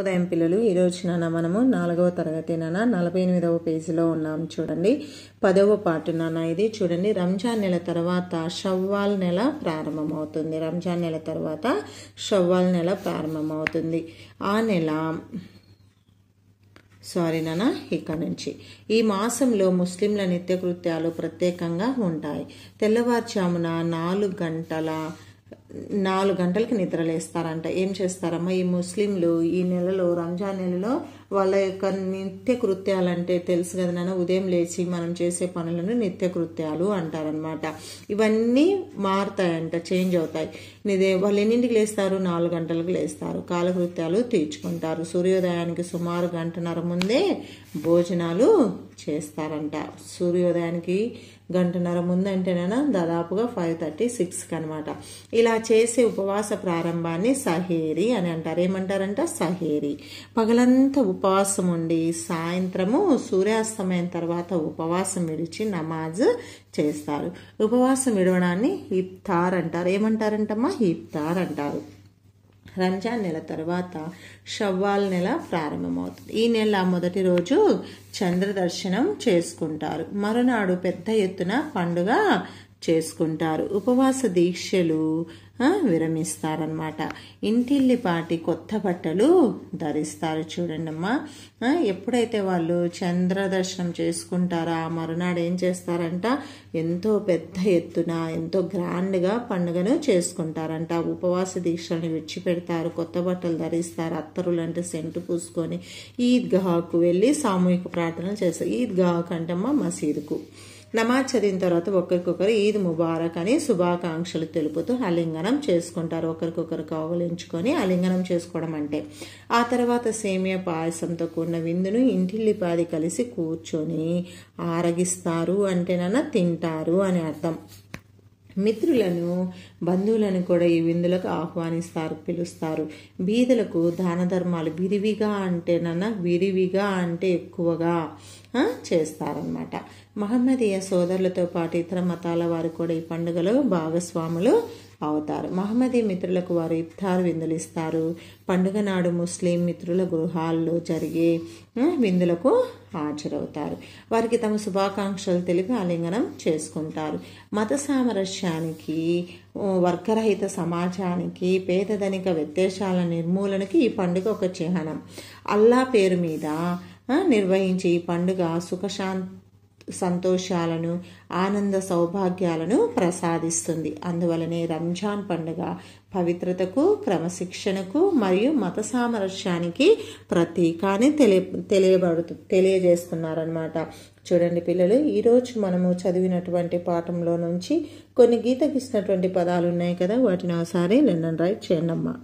ఉదయం పిల్లలు ఈరోజున మనము నాలుగవ తరగతి నాన్న నలభై ఎనిమిదవ పేజీలో ఉన్నాం చూడండి పదవ పాటు నాన్న ఇది చూడండి రంజాన్ నెల తర్వాత షవ్వాల్ నెల ప్రారంభమవుతుంది రంజాన్ నెల తర్వాత షవ్వాల్ నెల ప్రారంభమవుతుంది ఆ నెల సారీ నాన్న ఇక్కడ నుంచి ఈ మాసంలో ముస్లింల నిత్యకృత్యాలు ప్రత్యేకంగా ఉంటాయి తెల్లవారుజామున నాలుగు గంటల నాలుగు గంటలకి నిద్రలేస్తారంట ఏం చేస్తారమ్మా ఈ ముస్లింలు ఈ నెలలో రంజాన్ నెలలో వాళ్ళ యొక్క నిత్య కృత్యాలంటే తెలుసు కదా నాన్న ఉదయం లేచి మనం చేసే పనులను నిత్య కృత్యాలు అంటారనమాట ఇవన్నీ మారుతాయంట చేంజ్ అవుతాయి నిదే వాళ్ళు ఎన్నింటికి లేస్తారు నాలుగు గంటలకు లేస్తారు కాలకృత్యాలు తీర్చుకుంటారు సూర్యోదయానికి సుమారు గంటన్నర ముందే భోజనాలు చేస్తారంట సూర్యోదయానికి గంటన్నర ముందంటేనైనా దాదాపుగా ఫైవ్ థర్టీ సిక్స్కి అనమాట ఇలా చేసే ఉపవాస ప్రారంభాన్ని సహేరి అని అంటారు ఏమంటారంట సహేరి పగలంతా ఉపవాసం ఉండి సాయంత్రము సూర్యాస్తమయం తర్వాత ఉపవాసం విడిచి నమాజ్ చేస్తారు ఉపవాసం విడవడాన్ని ఇప్తార్ అంటారు ఏమంటారంటమ్మా ఇప్తార్ అంటారు రంజాన్ నెల తర్వాత షవ్వాల్ నెల ప్రారంభమవుతుంది ఈ నెల మొదటి రోజు చంద్ర దర్శనం చేసుకుంటారు మరునాడు పెద్ద ఎత్తున పండుగ చేసుకుంటారు ఉపవాస దీక్షలు విరమిస్తారనమాట ఇంటిల్లిపాటి కొత్త బట్టలు ధరిస్తారు చూడండమ్మా ఎప్పుడైతే వాళ్ళు చంద్ర దర్శనం చేసుకుంటారో ఆ మరునాడు ఏం చేస్తారంట ఎంతో పెద్ద ఎత్తున ఎంతో గ్రాండ్గా పండుగను చేసుకుంటారంట ఉపవాస దీక్షలను విడిచిపెడతారు కొత్త బట్టలు ధరిస్తారు అత్తరులు అంటే సెంటు పూసుకొని ఈద్గాహకు వెళ్ళి సామూహిక ప్రార్థనలు చేస్తారు ఈద్గాహకు అంటమ్మా మసీదుకు నమాజ్ చదివిన తర్వాత ఒకరికొకరు ఈద్ ముబారక్ అని శుభాకాంక్షలు తెలుపుతూ అలింగనం చేసుకుంటారు ఒకరికొకరు కౌగలించుకొని అలింగనం చేసుకోవడం అంటే ఆ తర్వాత సేమియా పాయసంతో కూడిన విందును ఇంటిల్లిపాది కలిసి కూర్చొని ఆరగిస్తారు అంటేనన్నా తింటారు అని అర్థం మిత్రులను బంధువులను కూడా ఈ విందులకు ఆహ్వానిస్తారు పిలుస్తారు బీదలకు దాన ధర్మాలు విరివిగా అంటే నన్న విరివిగా అంటే ఎక్కువగా చేస్తారనమాట మహమ్మదీయ సోదరులతో పాటు ఇతర మతాల వారు కూడా ఈ పండుగలో భాగస్వాములు అవుతారు మహమ్మదీ మిత్రులకు వారు ఇఫ్తార్ విందులు ఇస్తారు పండుగ నాడు ముస్లిం మిత్రుల గృహాల్లో జరిగే విందులకు హాజరవుతారు వారికి తమ శుభాకాంక్షలు తెలిపి ఆలింగనం చేసుకుంటారు మత సామరస్యానికి వర్గరహిత సమాజానికి పేదధనిక వ్యత్యాసాల నిర్మూలనకి ఈ పండుగ ఒక చిహ్నం అల్లా పేరు మీద నిర్వహించే ఈ పండుగ సుఖశాంతి సంతోషాలను ఆనంద సౌభాగ్యాలను ప్రసాదిస్తుంది అందువలనే రంజాన్ పండుగ పవిత్రతకు క్రమశిక్షణకు మరియు మత సామరస్యానికి ప్రతీక అని తెలియ తెలియబడుతు తెలియజేస్తున్నారనమాట చూడండి పిల్లలు ఈరోజు మనము చదివినటువంటి పాఠంలో నుంచి కొన్ని గీతకిస్తున్నటువంటి పదాలు ఉన్నాయి కదా వాటిని ఒకసారి లెండన్ రైట్ చేయండి అమ్మా